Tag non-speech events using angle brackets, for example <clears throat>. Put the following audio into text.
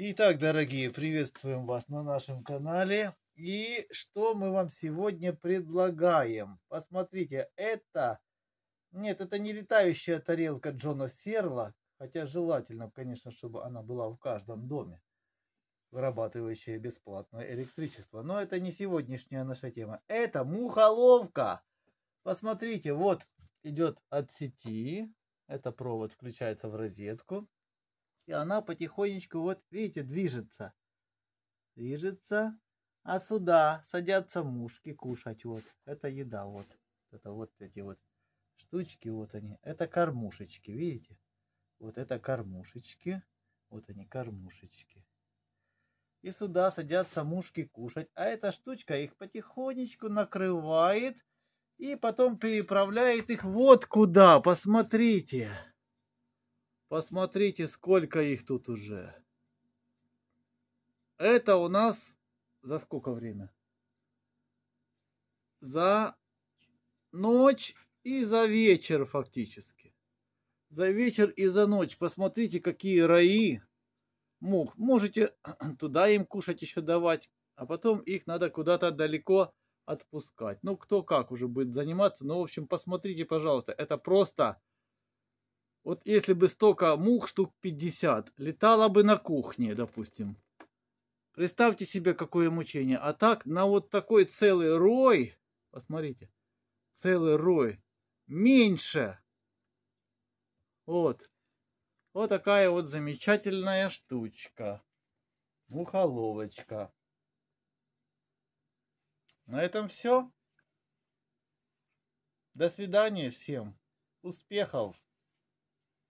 Итак, дорогие, приветствуем вас на нашем канале. И что мы вам сегодня предлагаем? Посмотрите, это... Нет, это не летающая тарелка Джона Серла, хотя желательно, конечно, чтобы она была в каждом доме, вырабатывающая бесплатное электричество. Но это не сегодняшняя наша тема. Это мухоловка. Посмотрите, вот идет от сети, это провод включается в розетку и она потихонечку, вот видите, движется. Движется. А сюда садятся мушки кушать, вот. Это еда, вот. Это вот эти вот штучки, вот они. Это кормушечки, видите? Вот это кормушечки. Вот они, кормушечки. И сюда садятся мушки кушать. А эта штучка их потихонечку накрывает. И потом переправляет их вот куда. Посмотрите. Посмотрите, сколько их тут уже. Это у нас за сколько время? За ночь и за вечер фактически. За вечер и за ночь. Посмотрите, какие раи мух. Можете <clears throat> туда им кушать еще давать, а потом их надо куда-то далеко отпускать. Ну, кто как уже будет заниматься. Ну, в общем, посмотрите, пожалуйста. Это просто вот если бы столько мух, штук 50, летало бы на кухне, допустим. Представьте себе, какое мучение. А так, на вот такой целый рой, посмотрите, целый рой, меньше. Вот. Вот такая вот замечательная штучка. Мухоловочка. На этом все. До свидания всем. Успехов!